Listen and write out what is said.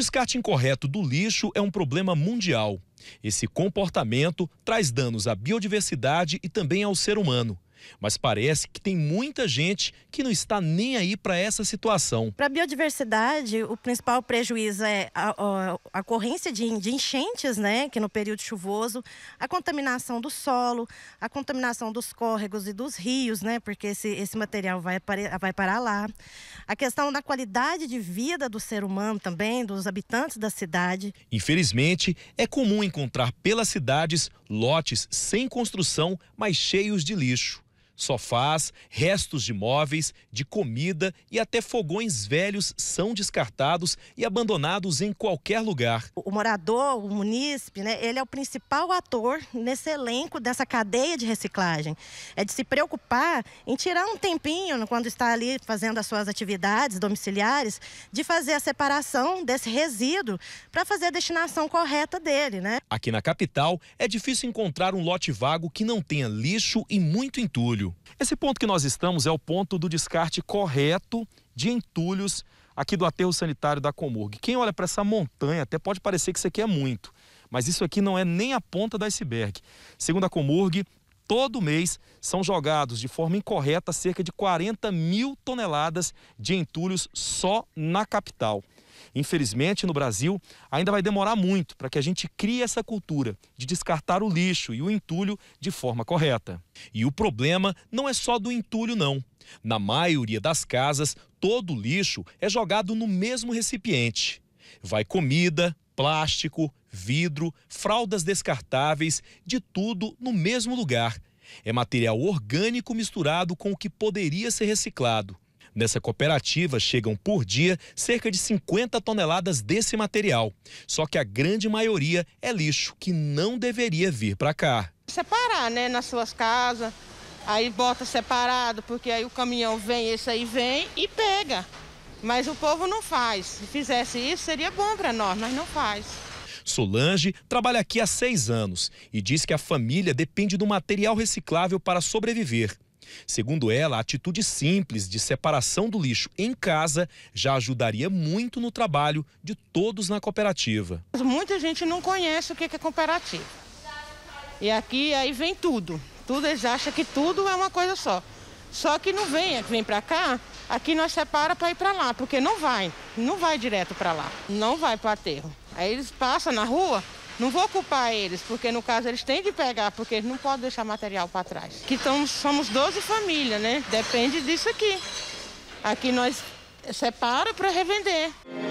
descarte incorreto do lixo é um problema mundial. Esse comportamento traz danos à biodiversidade e também ao ser humano. Mas parece que tem muita gente que não está nem aí para essa situação. Para a biodiversidade, o principal prejuízo é a, a, a ocorrência de, de, enchentes, né? Que no período chuvoso, a contaminação do solo, a contaminação dos córregos e dos rios, né? Porque esse, esse material vai, vai parar lá. A questão da qualidade de vida do ser humano também, dos habitantes da cidade. Infelizmente, é comum encontrar pelas cidades lotes sem construção, mas cheios de lixo. Sofás, restos de móveis, de comida e até fogões velhos são descartados e abandonados em qualquer lugar. O morador, o munícipe, né, ele é o principal ator nesse elenco dessa cadeia de reciclagem. É de se preocupar em tirar um tempinho, quando está ali fazendo as suas atividades domiciliares, de fazer a separação desse resíduo para fazer a destinação correta dele. Né? Aqui na capital, é difícil encontrar um lote vago que não tenha lixo e muito entulho entulho. Esse ponto que nós estamos é o ponto do descarte correto de entulhos aqui do aterro sanitário da Comurg. Quem olha para essa montanha até pode parecer que isso aqui é muito, mas isso aqui não é nem a ponta do iceberg. Segundo a Comurg, todo mês são jogados de forma incorreta cerca de 40 mil toneladas de entulhos só na capital. Infelizmente, no Brasil, ainda vai demorar muito para que a gente crie essa cultura de descartar o lixo e o entulho de forma correta. E o problema não é só do entulho, não. Na maioria das casas, todo o lixo é jogado no mesmo recipiente. Vai comida, plástico, vidro, fraldas descartáveis, de tudo no mesmo lugar. É material orgânico misturado com o que poderia ser reciclado. Nessa cooperativa chegam por dia cerca de 50 toneladas desse material. Só que a grande maioria é lixo que não deveria vir para cá. Separar, né, nas suas casas. Aí bota separado, porque aí o caminhão vem, esse aí vem e pega. Mas o povo não faz. Se fizesse isso, seria bom para nós, mas não faz. Solange trabalha aqui há seis anos e diz que a família depende do material reciclável para sobreviver. Segundo ela, a atitude simples de separação do lixo em casa já ajudaria muito no trabalho de todos na cooperativa. Muita gente não conhece o que é cooperativa. E aqui aí vem tudo. Tudo eles acham que tudo é uma coisa só. Só que não vem, vem para cá, aqui nós separa para ir para lá, porque não vai, não vai direto para lá, não vai para aterro. Aí eles passam na rua, não vou culpar eles, porque no caso eles têm que pegar, porque eles não podem deixar material para trás. Que tão, somos 12 famílias, né? Depende disso aqui. Aqui nós separa para revender.